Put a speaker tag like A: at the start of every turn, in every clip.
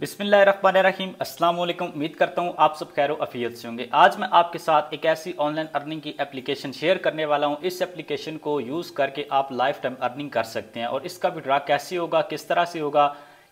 A: बिस्मिल्लाहिर्रहमानिर्रहीम अस्सलाम वालेकुम उम्मीद करता हूँ आप सब खैर अफियत से होंगे आज मैं आपके साथ एक ऐसी ऑनलाइन अर्निंग की एप्लीकेशन शेयर करने वाला हूँ इस एप्लीकेशन को यूज़ करके आप लाइफ टाइम अर्निंग कर सकते हैं और इसका विड्रा कैसे होगा किस तरह से होगा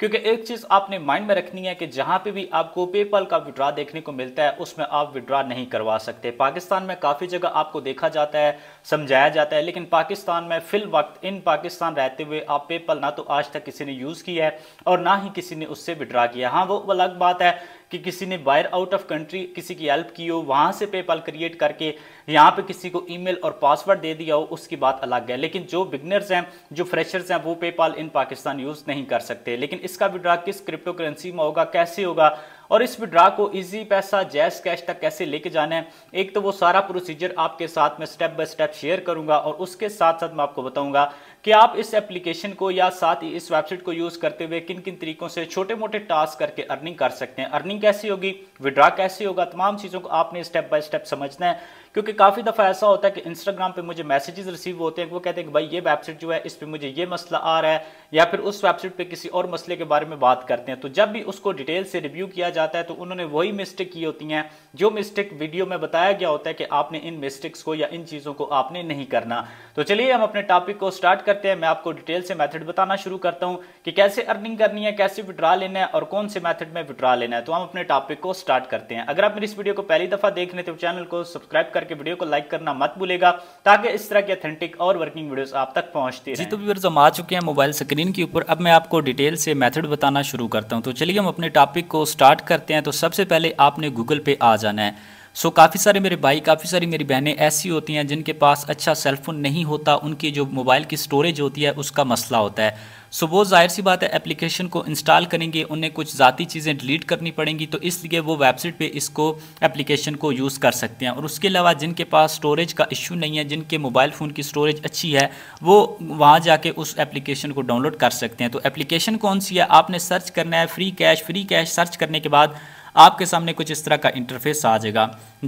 A: क्योंकि एक चीज आपने माइंड में रखनी है कि जहां पे भी आपको पेपल का विड्रा देखने को मिलता है उसमें आप विड्रा नहीं करवा सकते पाकिस्तान में काफी जगह आपको देखा जाता है समझाया जाता है लेकिन पाकिस्तान में फिल वक्त इन पाकिस्तान रहते हुए आप पेपल ना तो आज तक किसी ने यूज किया है और ना ही किसी ने उससे विड्रा किया हाँ वो अलग बात है कि किसी ने बायर आउट ऑफ कंट्री किसी की हेल्प की हो वहाँ से पेपाल क्रिएट करके यहाँ पे किसी को ईमेल और पासवर्ड दे दिया हो उसकी बात अलग है लेकिन जो बिगनर्स हैं जो फ्रेशर्स हैं वो पेपाल इन पाकिस्तान यूज़ नहीं कर सकते लेकिन इसका विड्रा किस क्रिप्टो करेंसी में होगा कैसे होगा और इस विड्रा को इजी पैसा जैस कैश तक कैसे लेके जाना है एक तो वो सारा प्रोसीजर आपके साथ में स्टेप बाय स्टेप शेयर करूंगा और उसके साथ साथ मैं आपको बताऊंगा कि आप इस एप्लीकेशन को या साथ ही इस वेबसाइट को यूज करते हुए किन किन तरीकों से छोटे मोटे टास्क करके अर्निंग कर सकते हैं अर्निंग कैसी होगी विड्रा कैसे होगा तमाम चीजों को आपने स्टेप बाय स्टेप समझना है क्योंकि काफ़ी दफ़ा ऐसा होता है कि इंस्टाग्राम पे मुझे मैसेजेस रिसीव होते हैं वो कहते हैं कि भाई ये वेबसाइट जो है इस पर मुझे ये मसला आ रहा है या फिर उस वेबसाइट पर किसी और मसले के बारे में बात करते हैं तो जब भी उसको डिटेल से रिव्यू किया जाता है तो उन्होंने वही मिस्टेक की होती हैं जो मिस्टेक वीडियो में बताया गया होता है कि आपने इन मिस्टेक्स को या इन चीज़ों को आपने नहीं करना तो चलिए हम अपने टॉपिक को स्टार्ट करते हैं मैं आपको डिटेल से मैथड बताना शुरू करता हूँ कि कैसे अर्निंग करनी है कैसे विड्रा लेना है और कौन से मैथड में विड्रा लेना है तो हम अपने टॉपिक को स्टार्ट करते हैं अगर आप मेरी इस वीडियो को पहली दफ़ा देख रहे तो चैनल को सब्सक्राइब कर करके वीडियो को लाइक करना मत भूलेगा ताकि इस तरह की अथेंटिक और वर्किंग वीडियोस आप तक पहुंचती जी तो भी हम आ चुके हैं मोबाइल स्क्रीन के ऊपर अब मैं आपको डिटेल से मेथड बताना शुरू करता हूँ तो चलिए हम अपने टॉपिक को स्टार्ट करते हैं तो सबसे पहले आपने गूगल पे आ जाना है सो so, काफ़ी सारे मेरे भाई काफ़ी सारी मेरी बहनें ऐसी होती हैं जिनके पास अच्छा सेलफोन नहीं होता उनकी जो मोबाइल की स्टोरेज होती है उसका मसला होता है सो so, वो जाहिर सी बात है एप्लीकेशन को इंस्टॉल करेंगे उन्हें कुछ ज़ाती चीज़ें डिलीट करनी पड़ेंगी तो इसलिए वो वेबसाइट पे इसको एप्लीकेशन को यूज़ कर सकते हैं और उसके अलावा जिनके पास स्टोरेज का इशू नहीं है जिनके मोबाइल फ़ोन की स्टोरेज अच्छी है वो वहाँ जाके उस एप्लीकेशन को डाउनलोड कर सकते हैं तो एप्लीकेशन कौन सी है आपने सर्च करना है free cash free cash search करने के बाद आपके सामने कुछ इस तरह का इंटरफेस आ जाएगा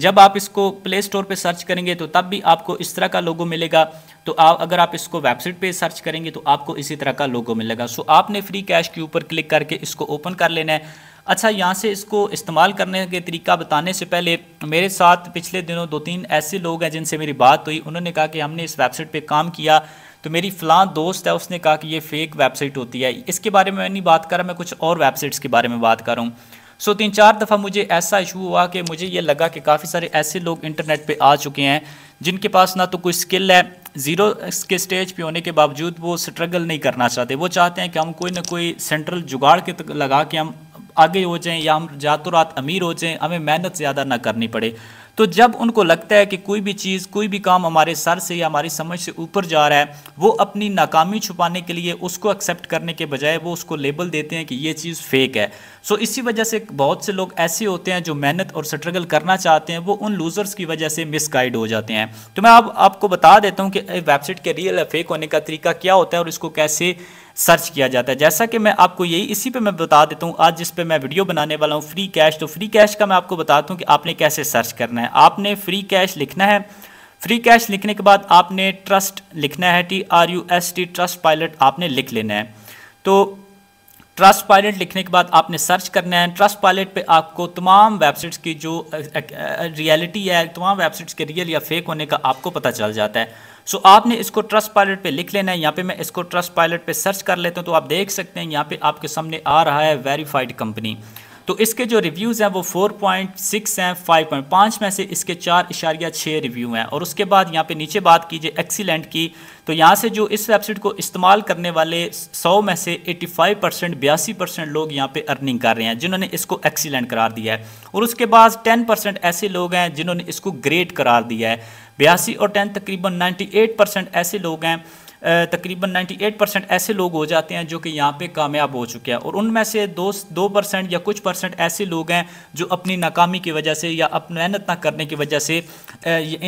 A: जब आप इसको प्ले स्टोर पर सर्च करेंगे तो तब भी आपको इस तरह का लोगो मिलेगा तो आप अगर आप इसको वेबसाइट पे सर्च करेंगे तो आपको इसी तरह का लोगो मिलेगा सो आपने फ्री कैश के ऊपर क्लिक करके इसको ओपन कर लेना है अच्छा यहाँ से इसको इस्तेमाल करने के तरीका बताने से पहले मेरे साथ पिछले दिनों दो तीन ऐसे लोग हैं जिनसे मेरी बात हुई उन्होंने कहा कि हमने इस वेबसाइट पर काम किया तो मेरी फलां दोस्त है उसने कहा कि ये फ़ेक वेबसाइट होती है इसके बारे में मैं नहीं बात कर रहा मैं कुछ और वेबसाइट्स के बारे में बात कर रहा हूँ सो तीन चार दफ़ा मुझे ऐसा इशू हुआ कि मुझे ये लगा कि काफ़ी सारे ऐसे लोग इंटरनेट पे आ चुके हैं जिनके पास ना तो कोई स्किल है ज़ीरो के स्टेज पे होने के बावजूद वो स्ट्रगल नहीं करना चाहते वो चाहते हैं कि हम कोई ना कोई सेंट्रल जुगाड़ के लगा के हम आगे हो जाएँ या हम रातों रात अमीर हो जाएँ हमें मेहनत ज़्यादा ना करनी पड़े तो जब उनको लगता है कि कोई भी चीज़ कोई भी काम हमारे सर से या हमारी समझ से ऊपर जा रहा है वो अपनी नाकामी छुपाने के लिए उसको एक्सेप्ट करने के बजाय वो उसको लेबल देते हैं कि ये चीज़ फेक है सो इसी वजह से बहुत से लोग ऐसे होते हैं जो मेहनत और स्ट्रगल करना चाहते हैं वो उन लूज़र्स की वजह से मिसगाइड हो जाते हैं तो मैं अब आप, आपको बता देता हूँ कि वेबसाइट के रियल या फेक होने का तरीका क्या होता है और इसको कैसे सर्च किया जाता है जैसा कि मैं आपको यही इसी पे मैं बता देता हूँ आज जिस पे मैं वीडियो बनाने वाला हूँ फ्री कैश तो फ्री कैश का मैं आपको बताता हूँ कि आपने कैसे सर्च करना है आपने फ्री कैश लिखना है फ्री कैश लिखने के बाद आपने ट्रस्ट लिखना है T R U S T Trustpilot आपने लिख लेना है तो ट्रस्ट पायलट लिखने के बाद आपने सर्च करना है ट्रस्ट पायलट पे आपको तमाम वेबसाइट्स की जो रियलिटी है तमाम वेबसाइट्स के रियल या फेक होने का आपको पता चल जाता है सो आपने इसको ट्रस्ट पायलट पे लिख लेना है यहाँ पे मैं इसको ट्रस्ट पायलट पे सर्च कर लेता हूँ तो आप देख सकते हैं यहाँ पे आपके सामने आ रहा है वेरीफाइड कंपनी तो इसके जो रिव्यूज़ हैं वो 4.6 हैं 5.5 में से इसके चार इशारिया छः रिव्यू हैं और उसके बाद यहाँ पे नीचे बात कीजिए एक्सीलेंट की तो यहाँ से जो इस वेबसाइट को इस्तेमाल करने वाले 100 में से 85 परसेंट बयासी परसेंट लोग यहाँ पे अर्निंग कर रहे हैं जिन्होंने इसको एक्सीलेंट करार दिया है और उसके बाद टेन परसेंट ऐसे लोग हैं जिन्होंने इसको ग्रेट करार दिया है बयासी और टेन तकरीबन एट परसेंट ऐसे लोग हैं तकरीबन एट परसेंट ऐसे लोग हो जाते हैं जो कि यहाँ पे कामयाब हो चुके हैं और उनमें से दो दो परसेंट या कुछ परसेंट ऐसे लोग हैं जो अपनी नाकामी की वजह से या अपनी मेहनत ना करने की वजह से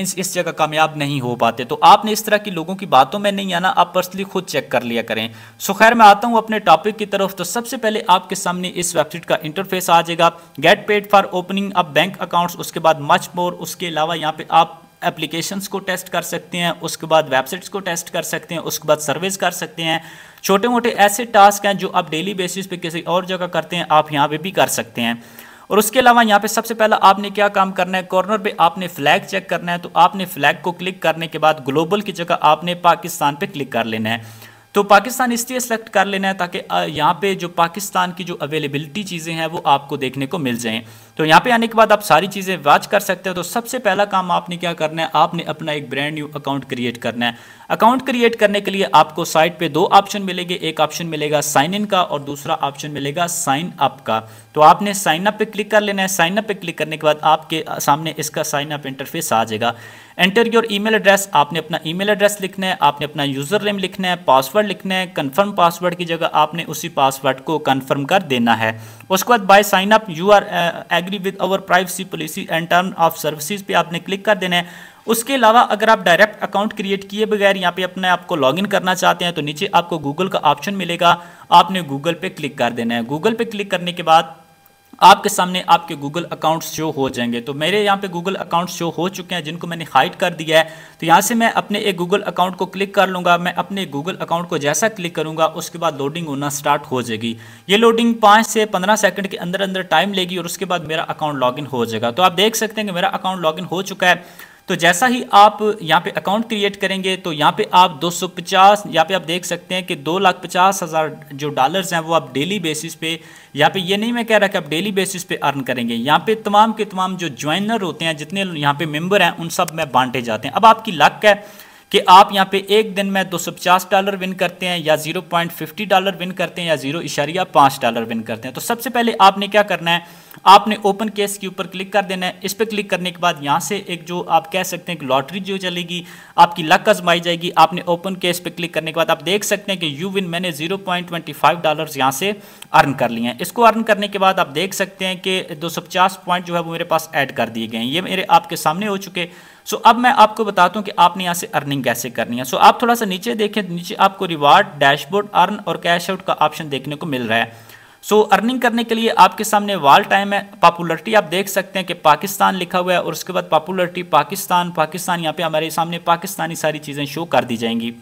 A: इस इस जगह कामयाब नहीं हो पाते तो आपने इस तरह की लोगों की बातों में नहीं आना आप पर्सनली खुद चेक कर लिया करें सो खैर मैं आता हूँ अपने टॉपिक की तरफ तो सबसे पहले आपके सामने इस वेबसाइट का इंटरफेस आ जाएगा get paid for opening up bank accounts उसके बाद मच मोर उसके अलावा यहाँ पे आप एप्लीकेशंस को टेस्ट कर सकते हैं उसके बाद वेबसाइट्स को टेस्ट कर सकते हैं उसके बाद सर्विस कर सकते हैं छोटे मोटे ऐसे टास्क हैं जो आप डेली बेसिस पे किसी और जगह करते हैं आप यहाँ पे भी कर सकते हैं और उसके अलावा यहाँ पे सबसे पहला आपने क्या काम करना है कॉर्नर पे आपने फ्लैग चेक करना है तो आपने फ्लैग को क्लिक करने के बाद ग्लोबल की जगह आपने पाकिस्तान पे क्लिक कर लेना है तो पाकिस्तान इसलिए सेलेक्ट कर लेना है ताकि यहाँ पे जो पाकिस्तान की जो अवेलेबिलिटी चीज़ें हैं वो आपको देखने को मिल जाएं तो यहाँ पे आने के बाद आप सारी चीज़ें वाच कर सकते हो तो सबसे पहला काम आपने क्या करना है आपने अपना एक ब्रांड न्यू अकाउंट क्रिएट करना है अकाउंट क्रिएट करने के लिए आपको साइट पे दो ऑप्शन मिलेंगे एक ऑप्शन मिलेगा साइन इन का और दूसरा ऑप्शन मिलेगा साइन अप का तो आपने साइन अप पे क्लिक कर लेना है साइन अप पे क्लिक करने के बाद आपके सामने इसका साइन अप इंटरफेस आ जाएगा एंटर योर ईमेल एड्रेस आपने अपना ईमेल एड्रेस लिखना है आपने अपना यूज़र नेम लिखना है पासवर्ड लिखना है कन्फर्म पासवर्ड की जगह आपने उसी पासवर्ड को कन्फर्म कर देना है उसके बाद by sign up you are agree with our privacy policy and term of services पे आपने क्लिक कर देना है उसके अलावा अगर आप डायरेक्ट अकाउंट क्रिएट किए बगैर यहाँ पे अपने आप को लॉगिन करना चाहते हैं तो नीचे आपको गूगल का ऑप्शन मिलेगा आपने गूगल पे क्लिक कर देना है गूगल पे क्लिक करने के बाद आपके सामने आपके गूगल अकाउंट्स शो हो जाएंगे तो मेरे यहाँ पे गूगल अकाउंट शो हो चुके हैं जिनको मैंने हाइड कर दिया है तो यहाँ से मैं अपने एक गूगल अकाउंट को क्लिक कर लूँगा मैं अपने गूगल अकाउंट को जैसा क्लिक करूँगा उसके बाद लोडिंग होना स्टार्ट हो जाएगी ये लोडिंग पाँच से पंद्रह सेकंड के अंदर अंदर टाइम लेगी और उसके बाद मेरा अकाउंट लॉग हो जाएगा तो आप देख सकते हैं कि मेरा अकाउंट लॉग हो चुका है तो जैसा ही आप यहाँ पे अकाउंट क्रिएट करेंगे तो यहाँ पे आप 250 यहाँ पे आप देख सकते हैं कि दो लाख पचास हज़ार जो डॉलर्स हैं वो आप डेली बेसिस पे यहाँ पे ये नहीं मैं कह रहा कि आप डेली बेसिस पे अर्न करेंगे यहाँ पे तमाम के तमाम जो ज्वाइनर होते हैं जितने यहाँ पे मेम्बर हैं उन सब में बांटे जाते हैं अब आपकी लक है कि आप यहाँ पे एक दिन में दो डॉलर विन करते हैं या जीरो डॉलर विन करते हैं या जीरो इशारिया पाँच डॉलर विन करते हैं तो सबसे पहले आपने क्या करना है आपने ओपन केस के ऊपर क्लिक कर देना है इस पर क्लिक करने के बाद यहाँ से एक जो आप कह सकते हैं कि लॉटरी जो चलेगी आपकी लक आजमाई जाएगी आपने ओपन केस पे क्लिक करने के बाद आप देख सकते हैं कि यू विन मैंने zero point twenty five dollar यहाँ से अर्न कर लिए हैं इसको अर्न करने के बाद आप देख सकते हैं कि दो सौ पचास पॉइंट जो है वो मेरे पास ऐड कर दिए गए हैं ये मेरे आपके सामने हो चुके सो अब मैं आपको बताता हूँ कि आपने यहाँ से अर्निंग कैसे करनी है सो आप थोड़ा सा नीचे देखें नीचे आपको रिवार्ड डैशबोर्ड अर्न और कैश आउट का ऑप्शन देखने को मिल रहा है सो so, अर्निंग करने के लिए आपके सामने वाल टाइम है पॉपुलरिटी आप देख सकते हैं कि पाकिस्तान लिखा हुआ है और उसके बाद पॉपुलरिटी पाकिस्तान पाकिस्तान यहाँ पे हमारे सामने पाकिस्तानी सारी चीज़ें शो कर दी जाएंगी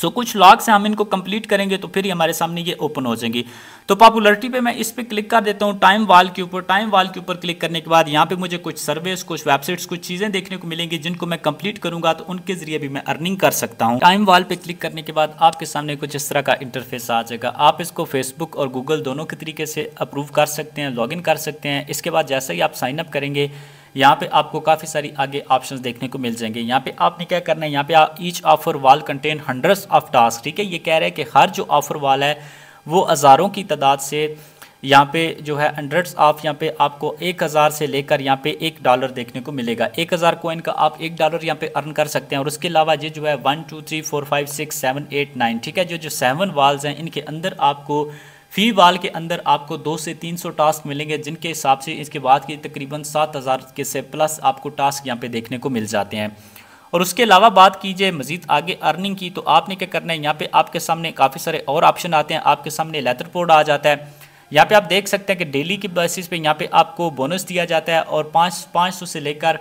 A: सो so, कुछ लॉग से हम इनको कंप्लीट करेंगे तो फिर हमारे सामने ये ओपन हो जाएंगी तो पॉपुलरिटी पे मैं इस पर क्लिक कर देता हूँ टाइम वाल के ऊपर टाइम वाल के ऊपर क्लिक करने के बाद यहाँ पे मुझे कुछ सर्वेस कुछ वेबसाइट्स कुछ चीज़ें देखने को मिलेंगी जिनको मैं कंप्लीट करूंगा तो उनके जरिए भी मैं अर्निंग कर सकता हूँ टाइम वाल पे क्लिक करने के बाद आपके सामने कुछ इस तरह का इंटरफेस आ जाएगा आप इसको फेसबुक और गूगल दोनों के तरीके से अप्रूव कर सकते हैं लॉग कर सकते हैं इसके बाद जैसे ही आप साइनअप करेंगे यहाँ पे आपको काफ़ी सारी आगे ऑप्शंस देखने को मिल जाएंगे यहाँ पे आपने क्या करना है यहाँ पे आप each offer wall contain hundreds of task ठीक है ये कह रहा है कि हर जो ऑफर वाल है वो हज़ारों की तादाद से यहाँ पे जो है हंड्रेड्स ऑफ यहाँ पे आपको एक हज़ार से लेकर यहाँ पे एक डॉलर देखने को मिलेगा एक हज़ार कोइन का आप एक डॉलर यहाँ पे अर्न कर सकते हैं और उसके अलावा ये जो है one two three four five six seven eight nine ठीक है जो जो सेवन वाल्स हैं इनके अंदर आपको फी वाल के अंदर आपको दो से तीन सौ टास्क मिलेंगे जिनके हिसाब से इसके बाद के तकरीबन सात हज़ार के से प्लस आपको टास्क यहाँ पे देखने को मिल जाते हैं और उसके अलावा बात कीजिए मजीद आगे अर्निंग की तो आपने क्या करना है यहाँ पे आपके सामने काफ़ी सारे और ऑप्शन आते हैं आपके सामने लेदर पोर्ड आ जाता है यहाँ पर आप देख सकते हैं कि डेली की बेसिस पर यहाँ पर आपको बोनस दिया जाता है और पाँच पाँच सौ से लेकर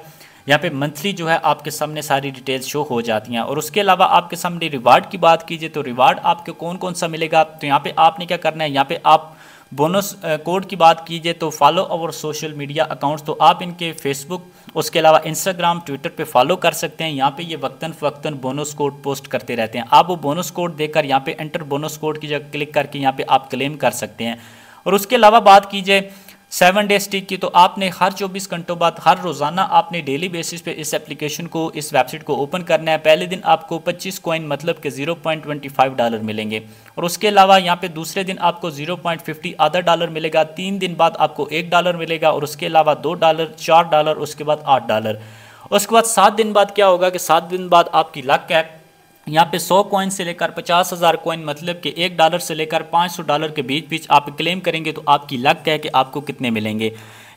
A: यहाँ पे मंथली जो है आपके सामने सारी डिटेल्स शो हो जाती हैं और उसके अलावा आपके सामने रिवार्ड की बात कीजिए तो रिवार्ड आपके कौन कौन सा मिलेगा तो यहाँ पे आपने क्या करना है यहाँ पे आप बोनस कोड की बात कीजिए तो follow our social media accounts तो आप इनके फेसबुक उसके अलावा इंस्टाग्राम ट्विटर पे फॉलो कर सकते हैं यहाँ पे ये वक्तन फ़क्तन बोनस कोड पोस्ट करते रहते हैं आप वो बोनस कोड देकर यहाँ पे एंटर बोनस कोड की जगह क्लिक करके यहाँ पे आप क्लेम कर सकते हैं और उसके अलावा बात कीजिए सेवन डेज टिक की तो आपने हर 24 घंटों बाद हर रोज़ाना आपने डेली बेसिस पे इस एप्लीकेशन को इस वेबसाइट को ओपन करना है पहले दिन आपको 25 कॉइन मतलब के 0.25 डॉलर मिलेंगे और उसके अलावा यहाँ पे दूसरे दिन आपको 0.50 आधा डॉलर मिलेगा तीन दिन बाद आपको एक डॉलर मिलेगा और उसके अलावा दो डॉलर चार डॉलर उसके बाद आठ डॉलर उसके बाद सात दिन बाद क्या होगा कि सात दिन बाद आपकी लक है यहाँ पे 100 कॉइन से लेकर पचास हज़ार कॉइन मतलब कि एक डॉलर से लेकर 500 डॉलर के बीच बीच आप क्लेम करेंगे तो आपकी लक कह के आपको कितने मिलेंगे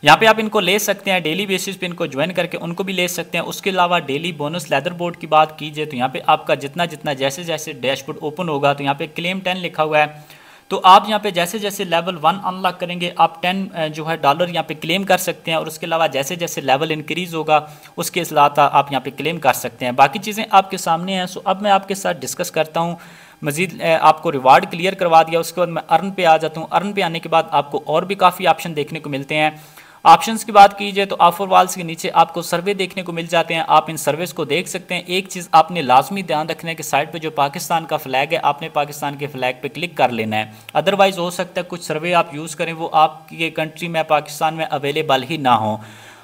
A: यहाँ पे आप इनको ले सकते हैं डेली बेसिस पे इनको ज्वाइन करके उनको भी ले सकते हैं उसके अलावा डेली बोनस लेदर बोर्ड की बात कीजिए तो यहाँ पे आपका जितना जितना जैसे जैसे डैशबोर्ड ओपन होगा तो यहाँ पे क्लेम टेन लिखा हुआ है तो आप यहाँ पे जैसे जैसे लेवल वन अनलॉक करेंगे आप टेन जो है डॉलर यहाँ पे क्लेम कर सकते हैं और उसके अलावा जैसे जैसे लेवल इंक्रीज़ होगा उसके अलावा आप यहाँ पे क्लेम कर सकते हैं बाकी चीज़ें आपके सामने हैं सो अब मैं आपके साथ डिस्कस करता हूँ मजीद आपको रिवार्ड क्लियर करवा दिया उसके बाद मैं अर्न पे आ जाता हूँ अर्न पे आने के बाद आपको और भी काफ़ी ऑप्शन देखने को मिलते हैं ऑप्शंस की बात की जाए तो ऑफर वाल्स के नीचे आपको सर्वे देखने को मिल जाते हैं आप इन सर्वेस को देख सकते हैं एक चीज़ आपने लाजमी ध्यान रखना है कि साइड पे जो पाकिस्तान का फ्लैग है आपने पाकिस्तान के फ्लैग पे क्लिक कर लेना है अदरवाइज़ हो सकता है कुछ सर्वे आप यूज़ करें वो आपके कंट्री में पाकिस्तान में अवेलेबल ही ना हो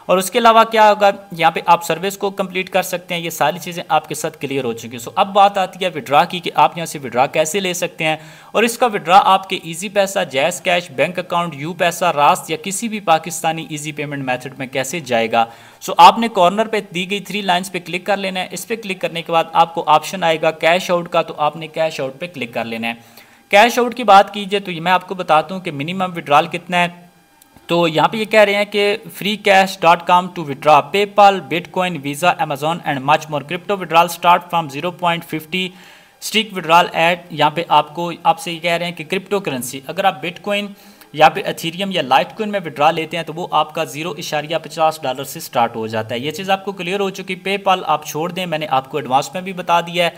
A: और उसके अलावा क्या होगा यहाँ पे आप सर्विस को कंप्लीट कर सकते हैं ये सारी चीज़ें आपके साथ क्लियर हो चुकी हैं सो अब बात आती है विड्रा की कि आप यहाँ से विड्रा कैसे ले सकते हैं और इसका विड्रा आपके ईजी पैसा जैस कैश बैंक अकाउंट यू पैसा रास्त या किसी भी पाकिस्तानी ईजी पेमेंट मैथड में कैसे जाएगा सो आपने कॉर्नर पर दी गई थ्री लाइन्स पर क्लिक कर लेना है इस पर क्लिक करने के बाद आपको ऑप्शन आएगा कैश आउट का तो आपने कैश आउट पर क्लिक कर लेना है कैश आउट की बात कीजिए तो मैं आपको बताता हूँ कि मिनिमम विड्रॉल कितना है तो यहाँ पे ये कह रहे हैं कि free cash dot com to withdraw PayPal bitcoin Visa Amazon and much more crypto withdrawal start from zero point fifty strict withdrawal at यहाँ पे आपको आपसे ये कह रहे हैं कि क्रिप्टो करेंसी अगर आप बिटकॉइन या फिर अथीरियम या लाइट कोइन में विड्रा लेते हैं तो वो आपका जीरो इशारिया पचास डॉलर से स्टार्ट हो जाता है ये चीज़ आपको क्लियर हो चुकी पेपाल आप छोड़ दें मैंने आपको एडवांस में भी बता दिया है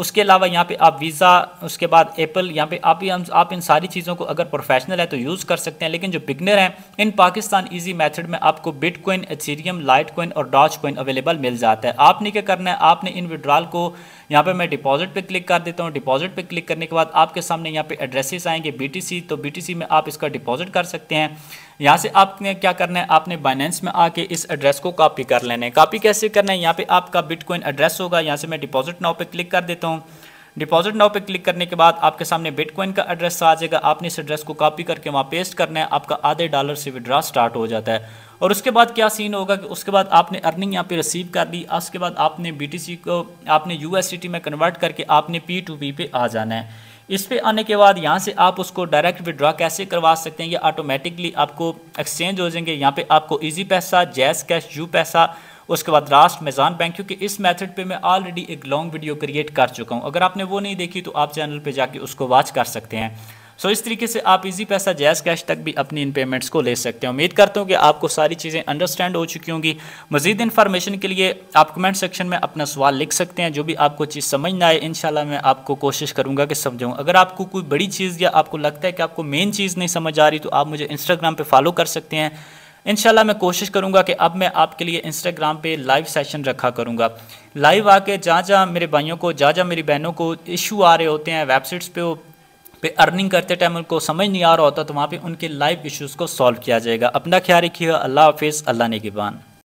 A: उसके अलावा यहाँ पे आप वीज़ा उसके बाद एप्पल यहाँ पे आप ही हम आप इन सारी चीज़ों को अगर प्रोफेशनल है तो यूज़ कर सकते हैं लेकिन जो बिगनर हैं इन पाकिस्तान ईजी मैथड में आपको बिटकॉइन एथीरियम लाइट कॉइन और डॉच कॉइन अवेलेबल मिल जाता है आपने क्या करना है आपने इन विड्रॉल को यहाँ पे मैं डिपॉजिट पे क्लिक कर देता हूँ डिपॉजिट पे क्लिक करने के बाद आपके सामने यहाँ पे एड्रेसेस आएंगे बीटीसी तो बीटीसी में आप इसका डिपॉजिट कर सकते हैं यहाँ से आपने क्या करना है आपने बाइनेंस में आके इस एड्रेस को कॉपी कर लेना है कॉपी कैसे करना है यहाँ पे आपका बिटकॉइन एड्रेस होगा यहाँ से मैं डिपॉजिट नाव पे क्लिक कर देता हूँ डिपॉजिट नाव पे क्लिक करने के बाद आपके सामने बिटकॉइन का एड्रेस आ जाएगा आपने इस एड्रेस को कॉपी करके वहाँ पेस्ट करना है आपका आधे डॉलर से विड्रा स्टार्ट हो जाता है और उसके बाद क्या सीन होगा कि उसके बाद आपने अर्निंग यहाँ पे रिसीव कर ली उसके बाद आपने बी को आपने यू में कन्वर्ट करके आपने पी टू पी पे आ जाना है इस पर आने के बाद यहाँ से आप उसको डायरेक्ट विड्रॉ कैसे करवा सकते हैं ये ऑटोमेटिकली आपको एक्सचेंज हो जाएंगे यहाँ पे आपको इजी पैसा जैस कैश यू पैसा उसके बाद रास्ट मेजान बैंक क्योंकि इस मेथड पे मैं ऑलरेडी एक लॉन्ग वीडियो क्रिएट कर चुका हूँ अगर आपने वो नहीं देखी तो आप चैनल पे जाके उसको वॉच कर सकते हैं सो so, इस तरीके से आप इजी पैसा जैस कैश तक भी अपनी इन पेमेंट्स को ले सकते हैं उम्मीद करता हूँ कि आपको सारी चीज़ें अंडरस्टैंड हो चुकी होंगी मजीद इन्फॉर्मेशन के लिए आप कमेंट सेक्शन में अपना सवाल लिख सकते हैं जो भी आपको चीज़ समझ ना आए इन मैं आपको कोशिश करूँगा कि समझाऊँ अगर आपको कोई बड़ी चीज़ या आपको लगता है कि आपको मेन चीज़ नहीं समझ आ रही तो आप मुझे इंस्टाग्राम पर फॉलो कर सकते हैं इंशाल्लाह मैं कोशिश करूँगा कि अब मैं आपके लिए इंस्टाग्राम पे लाइव सेशन रखा करूँगा लाइव आके जहाँ जहाँ मेरे भाइयों को जहाँ जहाँ मेरी बहनों को इशू आ रहे होते हैं वेबसाइट्स पे वो पे अर्निंग करते टाइम उनको समझ नहीं आ रहा होता तो वहाँ पर उनके लाइफ इशूज़ को सॉल्व किया जाएगा अपना ख्याल रखिएगा अल्लाह हाफिज़ अल्लाह ने